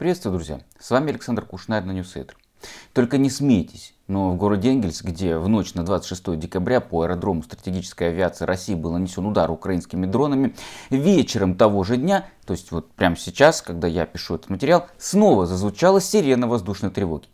Приветствую, друзья! С вами Александр Кушнайр на Ньюсетр. Только не смейтесь, но в городе Энгельс, где в ночь на 26 декабря по аэродрому стратегической авиации России был нанесен удар украинскими дронами, вечером того же дня, то есть вот прямо сейчас, когда я пишу этот материал, снова зазвучала сирена воздушной тревоги.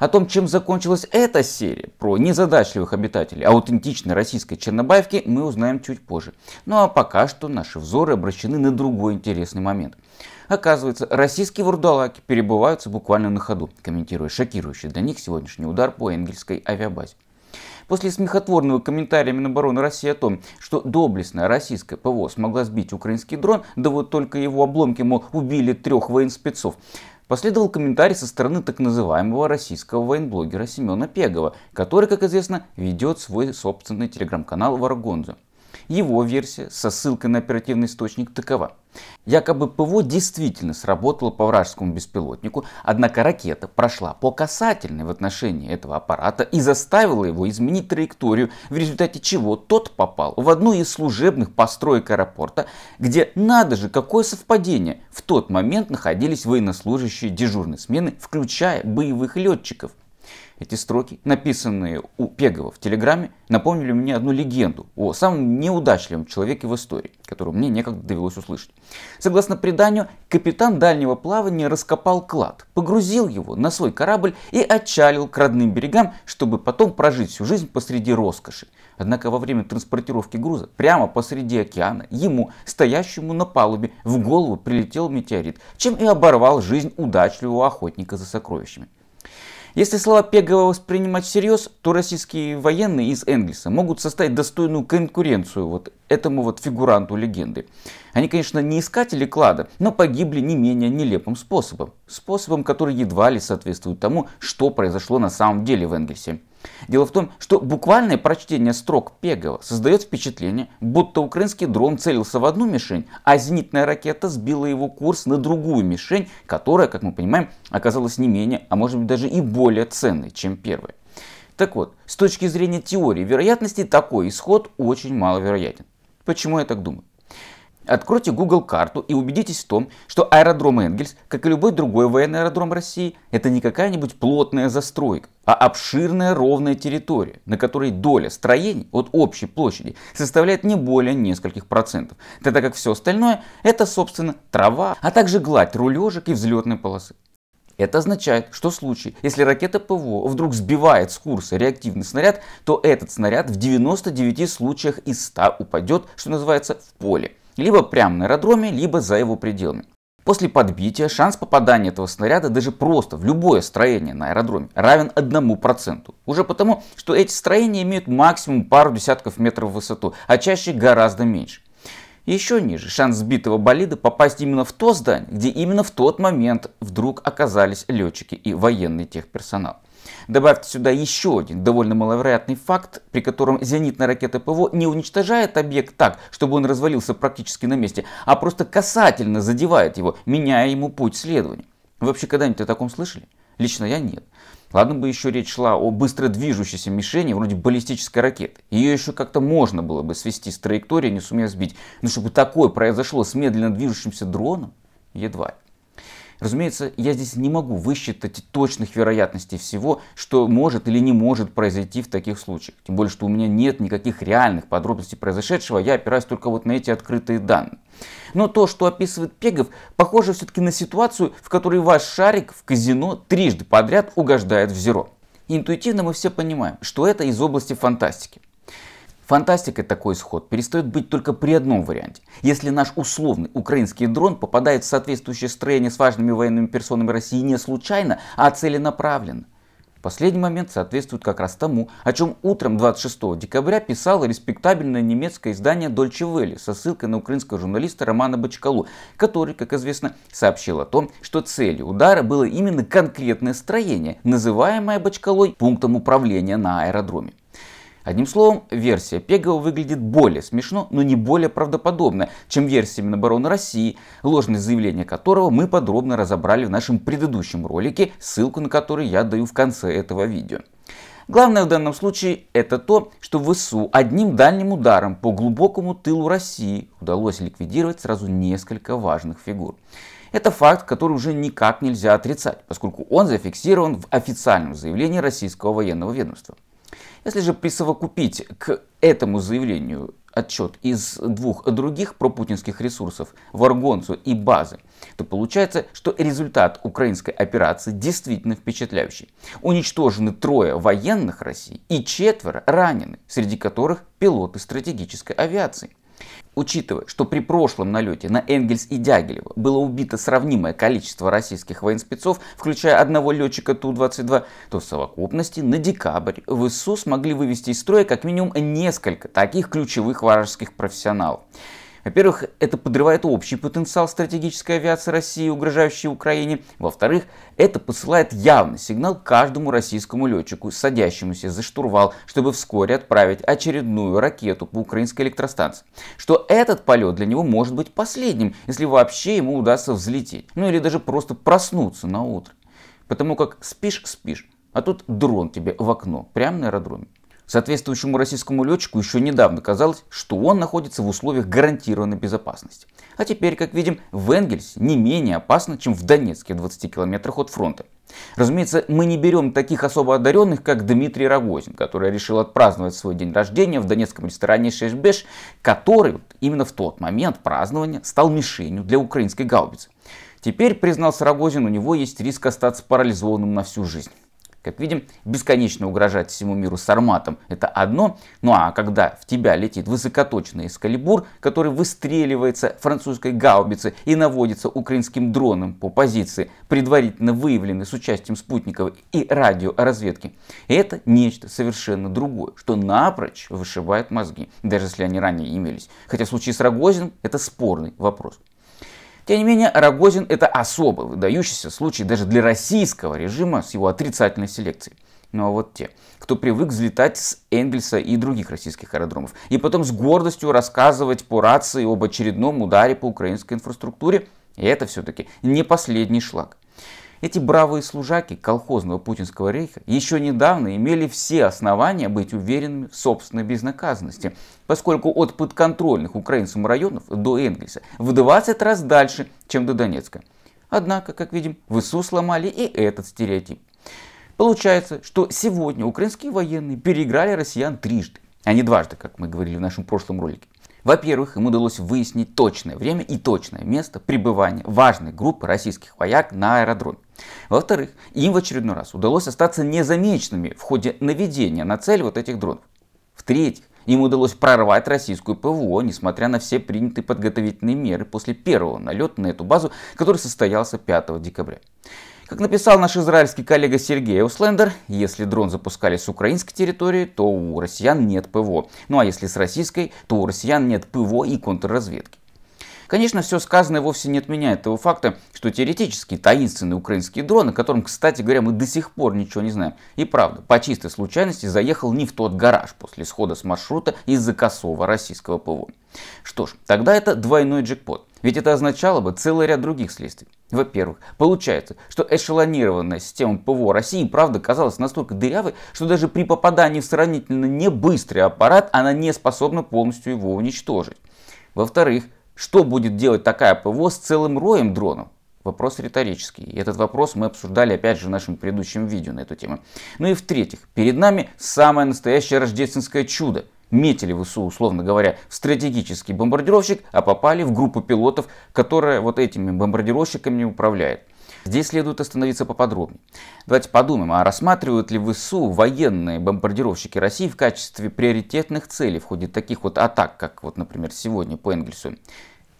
о том, чем закончилась эта серия про незадачливых обитателей аутентичной российской Чернобаевки, мы узнаем чуть позже. Ну а пока что наши взоры обращены на другой интересный момент. Оказывается, российские вурдалаки перебываются буквально на ходу, комментируя шокирующий для них сегодняшний удар по энгельской авиабазе. После смехотворного комментария Минобороны России о том, что доблестная российская ПВО смогла сбить украинский дрон, да вот только его обломки, мол, убили трех военспецов, Последовал комментарий со стороны так называемого российского военблогера Семена Пегова, который, как известно, ведет свой собственный телеграм-канал Варгонза. Его версия со ссылкой на оперативный источник такова. Якобы ПВО действительно сработало по вражескому беспилотнику, однако ракета прошла по касательной в отношении этого аппарата и заставила его изменить траекторию, в результате чего тот попал в одну из служебных построек аэропорта, где, надо же, какое совпадение, в тот момент находились военнослужащие дежурной смены, включая боевых летчиков. Эти строки, написанные у Пегова в Телеграме, напомнили мне одну легенду о самом неудачливом человеке в истории, которую мне некогда довелось услышать. Согласно преданию, капитан дальнего плавания раскопал клад, погрузил его на свой корабль и отчалил к родным берегам, чтобы потом прожить всю жизнь посреди роскоши. Однако во время транспортировки груза прямо посреди океана ему, стоящему на палубе, в голову прилетел метеорит, чем и оборвал жизнь удачливого охотника за сокровищами. Если слова Пегова воспринимать всерьез, то российские военные из Энгельса могут составить достойную конкуренцию вот этому вот фигуранту легенды. Они, конечно, не искатели клада, но погибли не менее нелепым способом. Способом, который едва ли соответствует тому, что произошло на самом деле в Энгельсе. Дело в том, что буквальное прочтение строк Пегова создает впечатление, будто украинский дрон целился в одну мишень, а зенитная ракета сбила его курс на другую мишень, которая, как мы понимаем, оказалась не менее, а может быть даже и более ценной, чем первая. Так вот, с точки зрения теории вероятности, такой исход очень маловероятен. Почему я так думаю? Откройте Google карту и убедитесь в том, что аэродром Энгельс, как и любой другой военный аэродром России, это не какая-нибудь плотная застройка, а обширная ровная территория, на которой доля строений от общей площади составляет не более нескольких процентов, тогда как все остальное это, собственно, трава, а также гладь рулежек и взлетной полосы. Это означает, что в случае, если ракета ПВО вдруг сбивает с курса реактивный снаряд, то этот снаряд в 99 случаях из 100 упадет, что называется, в поле либо прямо на аэродроме, либо за его пределами. После подбития шанс попадания этого снаряда даже просто в любое строение на аэродроме равен 1%. Уже потому, что эти строения имеют максимум пару десятков метров в высоту, а чаще гораздо меньше. Еще ниже шанс сбитого болида попасть именно в то здание, где именно в тот момент вдруг оказались летчики и военный техперсонал. Добавьте сюда еще один довольно маловероятный факт, при котором зенитная ракета ПВО не уничтожает объект так, чтобы он развалился практически на месте, а просто касательно задевает его, меняя ему путь следования. Вы вообще когда-нибудь о таком слышали? Лично я нет. Ладно бы еще речь шла о быстро движущейся мишени вроде баллистической ракеты. Ее еще как-то можно было бы свести с траектории, не сумев сбить. Но чтобы такое произошло с медленно движущимся дроном, едва ли. Разумеется, я здесь не могу высчитать точных вероятностей всего, что может или не может произойти в таких случаях. Тем более, что у меня нет никаких реальных подробностей произошедшего, я опираюсь только вот на эти открытые данные. Но то, что описывает Пегов, похоже все-таки на ситуацию, в которой ваш шарик в казино трижды подряд угождает в зеро. Интуитивно мы все понимаем, что это из области фантастики. Фантастикой такой исход перестает быть только при одном варианте. Если наш условный украинский дрон попадает в соответствующее строение с важными военными персонами России не случайно, а целенаправленно. Последний момент соответствует как раз тому, о чем утром 26 декабря писало респектабельное немецкое издание Deutsche Welle со ссылкой на украинского журналиста Романа Бочкалу, который, как известно, сообщил о том, что целью удара было именно конкретное строение, называемое Бочкалой пунктом управления на аэродроме. Одним словом, версия Пегова выглядит более смешно, но не более правдоподобно, чем версия Минобороны России, ложное заявление которого мы подробно разобрали в нашем предыдущем ролике, ссылку на который я даю в конце этого видео. Главное в данном случае это то, что ВСУ одним дальним ударом по глубокому тылу России удалось ликвидировать сразу несколько важных фигур. Это факт, который уже никак нельзя отрицать, поскольку он зафиксирован в официальном заявлении российского военного ведомства. Если же присовокупить к этому заявлению отчет из двух других пропутинских ресурсов Варгонцу и Базы, то получается, что результат украинской операции действительно впечатляющий. Уничтожены трое военных России и четверо ранены, среди которых пилоты стратегической авиации. Учитывая, что при прошлом налете на Энгельс и Дягилева было убито сравнимое количество российских военспецов, включая одного летчика Ту-22, то в совокупности на декабрь в СУ смогли вывести из строя как минимум несколько таких ключевых вражеских профессионалов. Во-первых, это подрывает общий потенциал стратегической авиации России, угрожающей Украине. Во-вторых, это посылает явный сигнал каждому российскому летчику, садящемуся за штурвал, чтобы вскоре отправить очередную ракету по украинской электростанции, что этот полет для него может быть последним, если вообще ему удастся взлететь, ну или даже просто проснуться на утро. Потому как спишь-спишь, а тут дрон тебе в окно, прямо на аэродроме. Соответствующему российскому летчику еще недавно казалось, что он находится в условиях гарантированной безопасности. А теперь, как видим, в Энгельсе не менее опасно, чем в Донецке в 20 километрах от фронта. Разумеется, мы не берем таких особо одаренных, как Дмитрий Рогозин, который решил отпраздновать свой день рождения в донецком ресторане Шешбеш, который вот именно в тот момент празднования стал мишенью для украинской гаубицы. Теперь, признался Рогозин, у него есть риск остаться парализованным на всю жизнь. Как видим, бесконечно угрожать всему миру сарматом – это одно, ну а когда в тебя летит высокоточный эскалибур, который выстреливается французской гаубицей и наводится украинским дроном по позиции, предварительно выявленной с участием спутников и радиоразведки, это нечто совершенно другое, что напрочь вышибает мозги, даже если они ранее имелись. Хотя в случае с Рогозиным это спорный вопрос. Тем не менее, Рогозин это особый, выдающийся случай даже для российского режима с его отрицательной селекцией. Ну а вот те, кто привык взлетать с Энгельса и других российских аэродромов, и потом с гордостью рассказывать по рации об очередном ударе по украинской инфраструктуре, это все-таки не последний шлаг. Эти бравые служаки колхозного путинского рейха еще недавно имели все основания быть уверенными в собственной безнаказанности, поскольку от подконтрольных украинцам районов до Энгельса в 20 раз дальше, чем до Донецка. Однако, как видим, в сломали и этот стереотип. Получается, что сегодня украинские военные переиграли россиян трижды, а не дважды, как мы говорили в нашем прошлом ролике. Во-первых, им удалось выяснить точное время и точное место пребывания важной группы российских вояк на аэродроме. Во-вторых, им в очередной раз удалось остаться незамеченными в ходе наведения на цель вот этих дронов. В-третьих, им удалось прорвать российскую ПВО, несмотря на все принятые подготовительные меры после первого налета на эту базу, который состоялся 5 декабря. Как написал наш израильский коллега Сергей Услендер, если дрон запускали с украинской территории, то у россиян нет ПВО. Ну а если с российской, то у россиян нет ПВО и контрразведки. Конечно, все сказанное вовсе не отменяет того факта, что теоретически таинственный украинский дрон, о котором, кстати говоря, мы до сих пор ничего не знаем, и правда, по чистой случайности заехал не в тот гараж после схода с маршрута из-за косого российского ПВО. Что ж, тогда это двойной джекпот. Ведь это означало бы целый ряд других следствий. Во-первых, получается, что эшелонированная система ПВО России правда казалась настолько дырявой, что даже при попадании в сравнительно не быстрый аппарат она не способна полностью его уничтожить. Во-вторых, что будет делать такая ПВО с целым роем дронов? Вопрос риторический. И этот вопрос мы обсуждали опять же в нашем предыдущем видео на эту тему. Ну и в-третьих, перед нами самое настоящее рождественское чудо. Метили ВСУ, условно говоря, в стратегический бомбардировщик, а попали в группу пилотов, которая вот этими бомбардировщиками управляет. Здесь следует остановиться поподробнее. Давайте подумаем, а рассматривают ли в ВСУ военные бомбардировщики России в качестве приоритетных целей в ходе таких вот атак, как вот, например, сегодня по Энгельсу?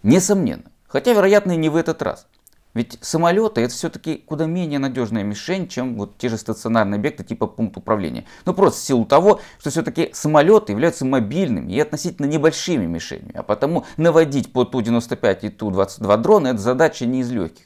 Несомненно. Хотя, вероятно, и не в этот раз. Ведь самолеты это все-таки куда менее надежная мишень, чем вот те же стационарные объекты типа пункт управления. Ну просто в силу того, что все-таки самолеты являются мобильными и относительно небольшими мишенями, а потому наводить по Ту-95 и Ту-22 дроны это задача не из легких.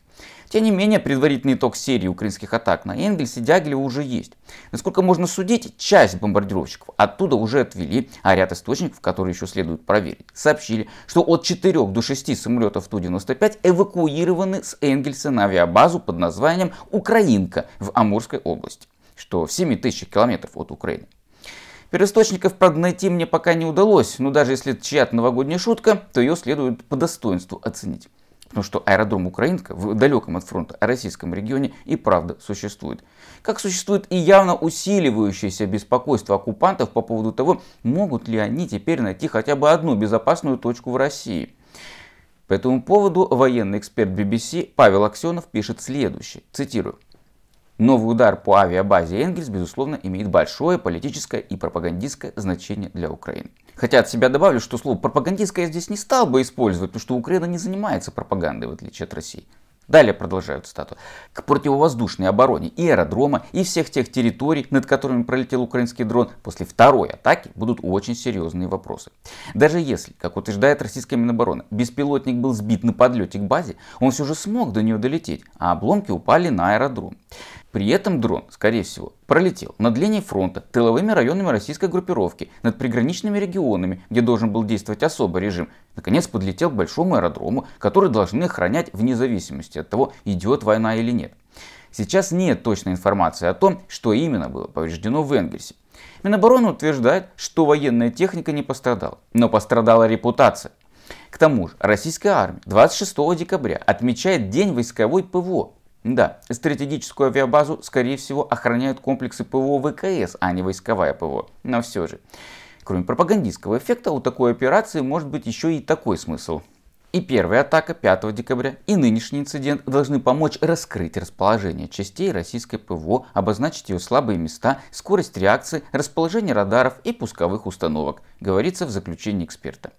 Тем не менее, предварительный итог серии украинских атак на Энгельс и Дягилева уже есть. Насколько можно судить, часть бомбардировщиков оттуда уже отвели, а ряд источников, которые еще следует проверить, сообщили, что от 4 до 6 самолетов Ту-95 эвакуированы с Энгельса на авиабазу под названием «Украинка» в Амурской области, что в 7 тысячах километров от Украины. Первоисточников, правда, найти мне пока не удалось, но даже если это чья-то новогодняя шутка, то ее следует по достоинству оценить. Потому что аэродром Украинка в далеком от фронта российском регионе и правда существует. Как существует и явно усиливающееся беспокойство оккупантов по поводу того, могут ли они теперь найти хотя бы одну безопасную точку в России. По этому поводу военный эксперт BBC Павел Аксенов пишет следующее, цитирую. Новый удар по авиабазе «Энгельс», безусловно, имеет большое политическое и пропагандистское значение для Украины. Хотя от себя добавлю, что слово пропагандистское я здесь не стал бы использовать, потому что Украина не занимается пропагандой, в отличие от России. Далее продолжают стату. К противовоздушной обороне и аэродрома, и всех тех территорий, над которыми пролетел украинский дрон, после второй атаки будут очень серьезные вопросы. Даже если, как утверждает российская Минобороны, беспилотник был сбит на подлете к базе, он все же смог до нее долететь, а обломки упали на аэродром. При этом дрон, скорее всего, пролетел над линией фронта, тыловыми районами российской группировки, над приграничными регионами, где должен был действовать особый режим, наконец подлетел к большому аэродрому, который должны охранять вне зависимости от того, идет война или нет. Сейчас нет точной информации о том, что именно было повреждено в Энгельсе. Минобороны утверждает, что военная техника не пострадала, но пострадала репутация. К тому же российская армия 26 декабря отмечает День войсковой ПВО. Да, стратегическую авиабазу, скорее всего, охраняют комплексы ПВО ВКС, а не войсковая ПВО. Но все же. Кроме пропагандистского эффекта, у такой операции может быть еще и такой смысл. И первая атака 5 декабря, и нынешний инцидент должны помочь раскрыть расположение частей российской ПВО, обозначить ее слабые места, скорость реакции, расположение радаров и пусковых установок, говорится в заключении эксперта.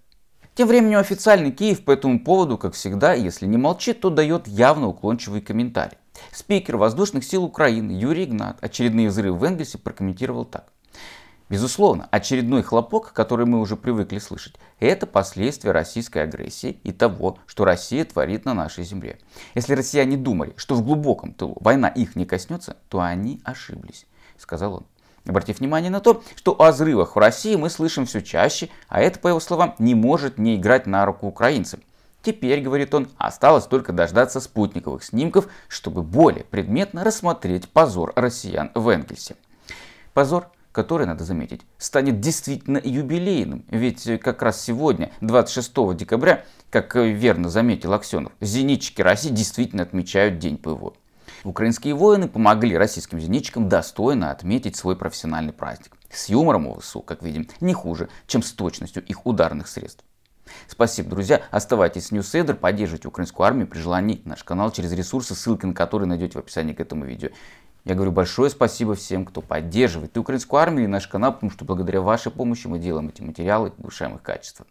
Тем временем официальный Киев по этому поводу, как всегда, если не молчит, то дает явно уклончивый комментарий. Спикер воздушных сил Украины Юрий Игнат очередные взрывы в Энгельсе прокомментировал так. Безусловно, очередной хлопок, который мы уже привыкли слышать, это последствия российской агрессии и того, что Россия творит на нашей земле. Если россияне думали, что в глубоком тылу война их не коснется, то они ошиблись, сказал он. Обратив внимание на то, что о взрывах в России мы слышим все чаще, а это, по его словам, не может не играть на руку украинцам. Теперь, говорит он, осталось только дождаться спутниковых снимков, чтобы более предметно рассмотреть позор россиян в Энгельсе. Позор, который, надо заметить, станет действительно юбилейным, ведь э, как раз сегодня, 26 декабря, как э, верно заметил Аксенов, зенитчики России действительно отмечают День ПВО. Украинские воины помогли российским зенитчикам достойно отметить свой профессиональный праздник. С юмором у ВСУ, как видим, не хуже, чем с точностью их ударных средств. Спасибо, друзья. Оставайтесь с Ньюсейдер, поддерживайте украинскую армию при желании наш канал через ресурсы, ссылки на которые найдете в описании к этому видео. Я говорю большое спасибо всем, кто поддерживает и украинскую армию, и наш канал, потому что благодаря вашей помощи мы делаем эти материалы повышаем их качество.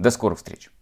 До скорых встреч!